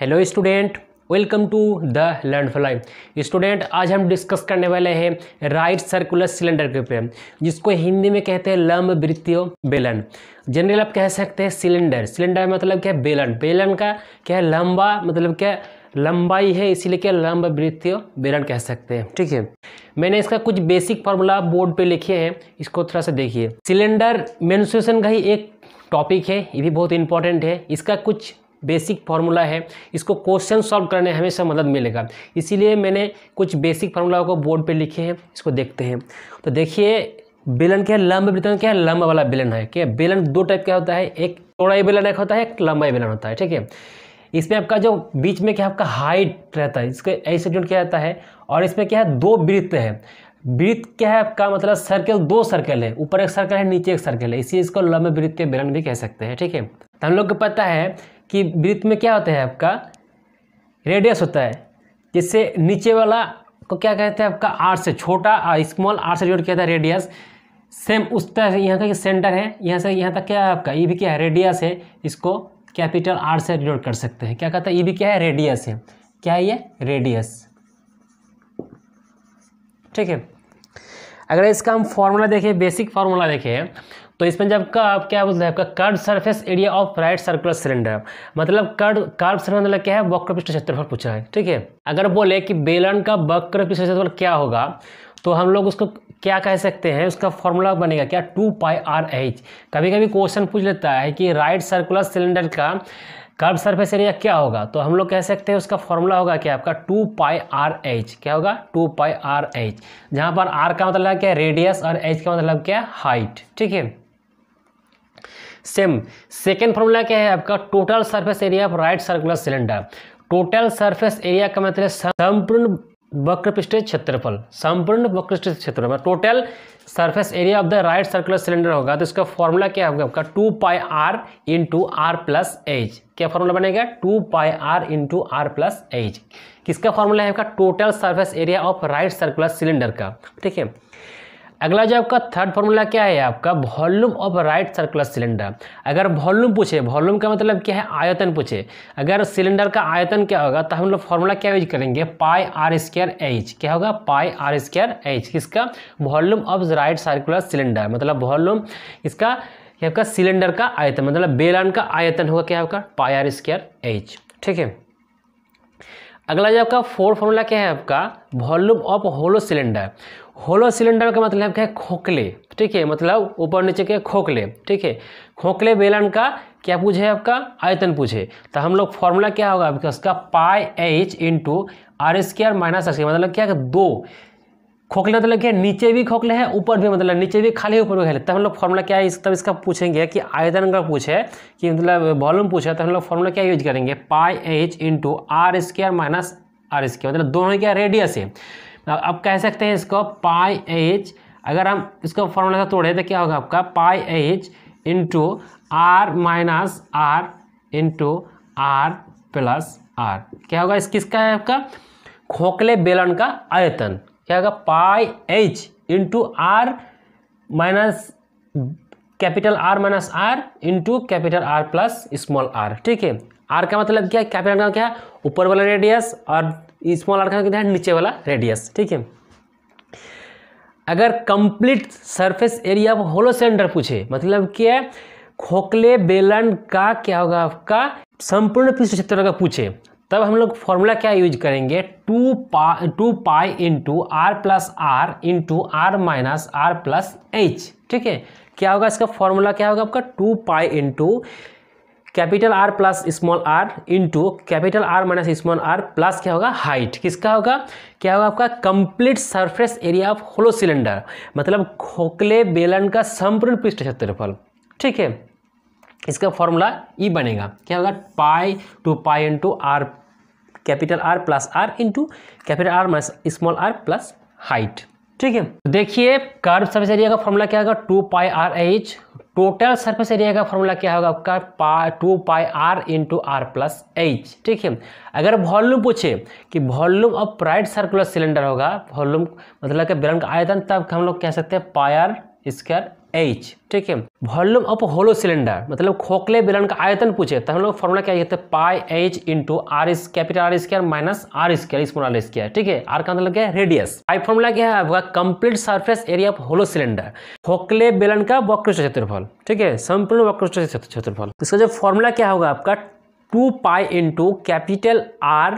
hello student welcome to the learn fly student आज हम discuss करने वाले हैं राइट सर्कुलर सिलेंडर के ऊपर जिसको हिंदी में कहते हैं लंब वृत्तीय बेलन जनरल आप कह सकते हैं सिलेंडर सिलेंडर मतलब क्या है बेलन बेलन का क्या है लंबा मतलब क्या लंबाई है इसीलिए क्या लंब वृत्तीय बेलन कह सकते हैं ठीक है मैंने इसका कुछ बेसिक फार्मूला बोर्ड पर लिखे हैं इसको थोड़ा सा देखिए सिलेंडर मेनुसेशन का ही एक टॉपिक है ये भी बहुत इंपॉर्टेंट है इसका कुछ बेसिक फार्मूला है इसको क्वेश्चन सॉल्व करने में हमेशा मदद मिलेगा इसीलिए मैंने कुछ बेसिक फार्मूला को बोर्ड पे लिखे हैं इसको देखते हैं तो देखिए बेलन क्या है लंब वृत्तांत क्या है लंबा वाला बेलन है क्या बेलन दो टाइप का होता है एक चौड़ाई बेलन एक होता है एक लंबाई बेलन होता है ठीक है इसमें आपका जो बीच में क्या आपका हाइट रहता है इसके ऐसे यूनिट क्या रहता है और इसमें क्या है दो वृत्त है वृत्त क्या है आपका मतलब सर्कल दो सर्कल है ऊपर एक सर्कल है नीचे एक सर्कल है इसी इसको लंबे वृत्त बेलन भी कह सकते हैं ठीक है तो हम लोग को पता है कि वृत्त में क्या होता है आपका रेडियस होता है जिससे नीचे वाला को क्या कहते हैं आपका आर से छोटा स्मॉल आर से जोड़ किया था रेडियस सेम उस तरह से यहाँ का सेंटर है यहाँ से यहाँ तक क्या है आपका ये e भी क्या है रेडियस है इसको कैपिटल आर से जोड़ कर सकते हैं क्या कहता है ये e भी क्या है रेडियस है क्या है ये रेडियस ठीक है अगर इसका हम फॉर्मूला देखें बेसिक फार्मूला देखें तो इसमें जब का आप क्या बोलते हैं आपका curve surface area of right circular cylinder मतलब कर्व कर्व सिलेंडर मतलब क्या है वक्र पृष्ठ क्षेत्रफल पूछा है ठीक है अगर बोले कि बेलन का वक्र पृष्ठ क्षेत्रफल क्या होगा तो हम लोग उसको क्या कह सकते हैं उसका फॉर्मूला बनेगा क्या टू पाई आर एच कभी कभी क्वेश्चन पूछ लेता है कि राइट सर्कुलर सिलेंडर का कर्व सरफेस एरिया क्या होगा तो हम लोग कह सकते हैं उसका फॉर्मूला होगा क्या आपका टू पाई आर एच क्या होगा टू पाई आर एच जहाँ पर आर का मतलब क्या है रेडियस और एच का मतलब क्या है हाइट ठीक है सेम सेकेंड फॉर्मूला क्या है आपका total surface area of right circular cylinder total surface area का मतलब संपूर्ण वक्र पृष्ठ क्षेत्रफल संपूर्ण वक्र पृष्ठ क्षेत्रफल total surface area of the right circular cylinder होगा तो इसका फॉर्मूला क्या होगा आपका two pi r into r plus h क्या फॉर्मूला बनेगा two pi r into r plus h किसका फॉर्मूला है आपका total surface area of right circular cylinder का ठीक है अगला जो आपका थर्ड फॉर्मूला क्या है आपका volume of right circular cylinder अगर वॉल्यूम पूछे वॉल्यूम का मतलब क्या है आयतन पूछे अगर सिलेंडर का आयतन क्या होगा तो हम लोग फॉर्मूला क्या यूज करेंगे पाई आर स्क्र एच क्या होगा पाई आर स्क्र एच किसका volume of right circular cylinder मतलब वॉल्यूम इसका आपका सिलेंडर का आयतन मतलब बेलान का आयतन होगा क्या आपका पाई आर स्क्र एच ठीक है अगला जो आपका फोर्थ फॉर्मूला क्या है आपका volume of hollow cylinder hollow cylinder का मतलब क्या है खोखले ठीक है मतलब ऊपर नीचे के खोखले ठीक है खोखले बेलन का क्या पूछे आपका आयतन पूछे तो हम लोग फॉर्मूला क्या होगा आपका उसका pi h into r square minus r मतलब क्या है दो खोखले मतलब क्या नीचे भी खोखले हैं ऊपर भी मतलब नीचे भी खाली ऊपर भी खाली तब हम लोग फॉर्मूला क्या है इस तब इसका पूछेंगे कि आयतन का पूछे कि मतलब वॉल्यूम पूछे तो हम लोग फॉर्मूला क्या यूज करेंगे pi h into r square minus r square मतलब दोनों क्या रेडियस है अब कह सकते हैं इसको पाई एच अगर हम इसको फॉर्मूला से तोड़े तो क्या होगा आपका pi h into r minus r into r plus r क्या होगा इस किसका है आपका खोखले बेलन का आयतन क्या होगा pi h into r minus capital r minus r into capital r plus small r ठीक है आर का मतलब क्या है कैपिटल का क्या ऊपर वाला रेडियस और स्मॉल आर का कितना है नीचे वाला रेडियस ठीक है अगर complete surface area of hollow cylinder पूछे मतलब क्या खोखले बेलन का क्या होगा आपका संपूर्ण पृष्ठ क्षेत्र का पूछे तब हम लोग फॉर्मूला क्या यूज करेंगे two pi two pi into r plus r into r minus r plus h ठीक है क्या होगा इसका फॉर्मूला क्या होगा आपका two pi into capital r plus small r into capital r minus small r plus क्या होगा हाइट किसका होगा क्या होगा आपका complete surface area of hollow cylinder मतलब खोखले बेलन का संपूर्ण पृष्ठ क्षेत्रफल ठीक है इसका फॉर्मूला ई e बनेगा क्या होगा pi two pi into r capital r plus r into capital r minus small r plus height ठीक है तो देखिए कर्व सर्विस एरिया का फॉर्मूला क्या होगा two pi r h total surface area का फॉर्मूला क्या होगा आपका pi two pi r into r plus h ठीक है अगर वॉल्यूम पूछे कि volume of right circular cylinder होगा वॉल्यूम मतलब कि बेलन आयतन तब हम लोग कह सकते हैं पाई आर स्क्वायर एच ठीक है वॉल्यूम ऑफ होलो सिलेंडर मतलब खोखले बेलन का आयतन पूछे तो हम लोग फॉर्मूला क्या कहते हैं पाई एच इंटू आर इस capital r square minus r square इस फॉर्मूला स्क्र ठीक है आर का मतलब क्या है रेडियस आई फॉर्मूला क्या है आपका complete surface area of hollow cylinder खोखले बेलन का वक्रुष्ट क्षेत्रफल ठीक है संपूर्ण वक्रुष्ट क्षेत्रफल तो इसका जो फॉर्मूला क्या होगा आपका two pi into capital r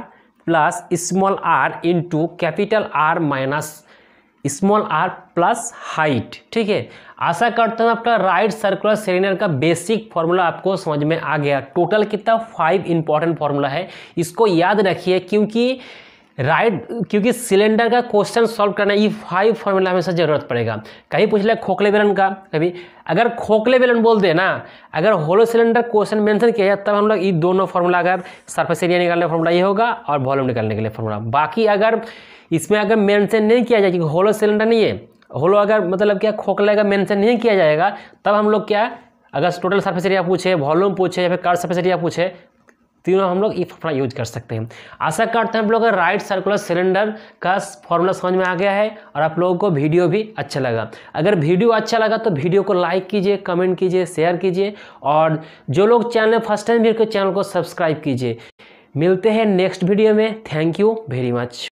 plus small r into capital r minus small r plus height ठीक है आशा करता हूँ आपका राइट सर्कुलर सिलेंडर का बेसिक फॉर्मूला आपको समझ में आ गया टोटल कितना फाइव इंपॉर्टेंट फॉर्मूला है इसको याद रखिए क्योंकि राइट क्योंकि सिलेंडर का क्वेश्चन सॉल्व करना ये फाइव फॉर्मूला हमेशा जरूरत पड़ेगा कहीं पूछ लिया खोखले बेलन का कभी अगर खोखले बेलन बोल दे ना अगर होलो सिलेंडर क्वेश्चन मेंशन किया जाए तब हम लोग ये दोनों फॉर्मूला अगर सरफेस एरिया निकालने का फॉर्मूला ये होगा और वॉल्यूम निकालने के लिए फॉर्मूला बाकी अगर इसमें अगर मैंसन नहीं किया जाए क्योंकि होलो सिलेंडर नहीं है होलो अगर मतलब क्या खोखला का मैंसन नहीं किया जाएगा तब हम लोग क्या अगर टोटल सर्फेस एरिया पूछे वॉल्यूम पूछे या फिर कार सर्फेस एरिया पूछे तीनों हम लोग ये फॉर्मूला यूज कर सकते हैं आशा करते हैं आप लोग का राइट सर्कुलर सिलेंडर का फॉर्मूला समझ में आ गया है और आप लोगों को वीडियो भी अच्छा लगा अगर वीडियो अच्छा लगा तो वीडियो को लाइक कीजिए कमेंट कीजिए शेयर कीजिए और जो लोग चैनल फर्स्ट टाइम भी चैनल को सब्सक्राइब कीजिए मिलते हैं नेक्स्ट वीडियो में थैंक यू वेरी मच